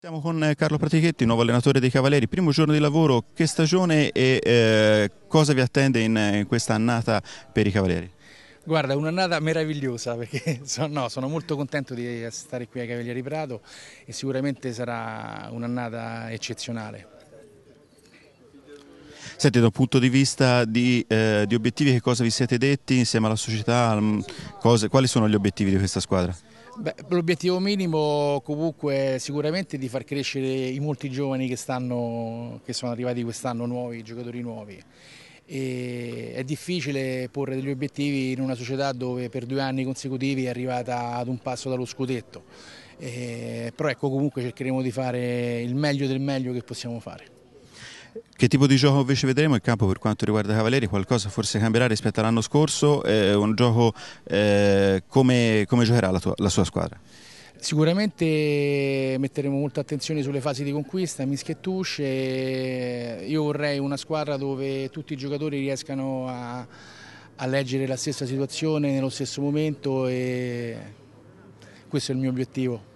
Siamo con eh, Carlo Pratichetti, nuovo allenatore dei Cavalieri, primo giorno di lavoro, che stagione e eh, cosa vi attende in, in eh, questa annata per i Cavalieri? Guarda, un'annata meravigliosa perché sono, no, sono, molto contento di stare qui ai Cavalieri Prato e sicuramente sarà un'annata eccezionale. Senti, da un punto di vista di, eh, di obiettivi, che cosa vi siete detti insieme alla società? Cose, quali sono gli obiettivi di questa squadra? L'obiettivo minimo comunque sicuramente è di far crescere i molti giovani che, stanno, che sono arrivati quest'anno nuovi, giocatori nuovi. E è difficile porre degli obiettivi in una società dove per due anni consecutivi è arrivata ad un passo dallo scudetto. E, eh, però ecco comunque cercheremo di fare il meglio del meglio che possiamo fare. Che tipo di gioco invece vedremo in campo per quanto riguarda i Cavalieri? Qualcosa forse cambierà rispetto all'anno scorso? Eh, un gioco eh, come, come, giocherà la, tua, la sua squadra? Sicuramente metteremo molta attenzione sulle fasi di conquista, mischiettusce. Io vorrei una squadra dove tutti i giocatori riescano a, a leggere la stessa situazione nello stesso momento e questo è il mio obiettivo.